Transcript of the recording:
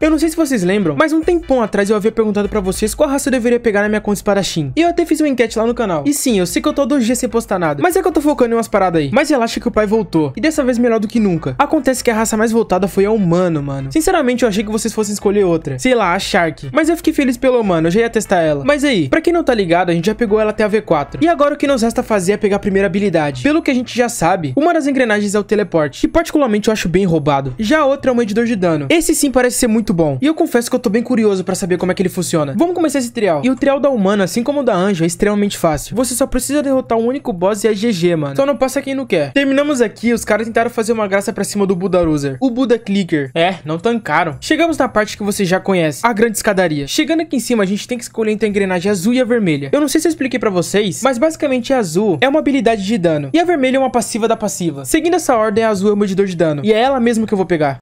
Eu não sei se vocês lembram, mas um tempão atrás eu havia perguntado pra vocês qual raça eu deveria pegar na minha conta espadachim. E eu até fiz uma enquete lá no canal. E sim, eu sei que eu tô dois dias sem postar nada, mas é que eu tô focando em umas paradas aí. Mas relaxa que o pai voltou. E dessa vez melhor do que nunca. Acontece que a raça mais voltada foi a humano, mano. Sinceramente, eu achei que vocês fossem escolher outra. Sei lá, a Shark. Mas eu fiquei feliz pelo humano, eu já ia testar ela. Mas aí, pra quem não tá ligado, a gente já pegou ela até a V4. E agora o que nos resta fazer é pegar a primeira habilidade. Pelo que a gente já sabe, uma das engrenagens é o teleporte, que particularmente eu acho bem roubado. Já a outra é o medidor de dano. Esse sim parece ser muito muito bom. E eu confesso que eu tô bem curioso pra saber como é que ele funciona. Vamos começar esse trial. E o trial da humana, assim como o da anjo, é extremamente fácil. Você só precisa derrotar um único boss e é GG, mano. Só não passa quem não quer. Terminamos aqui, os caras tentaram fazer uma graça pra cima do Buda User. O Buda Clicker. É, não tancaram. Chegamos na parte que você já conhece, a grande escadaria. Chegando aqui em cima, a gente tem que escolher entre a engrenagem azul e a vermelha. Eu não sei se eu expliquei pra vocês, mas basicamente a azul é uma habilidade de dano. E a vermelha é uma passiva da passiva. Seguindo essa ordem, a azul é o medidor de dano. E é ela mesmo que eu vou pegar.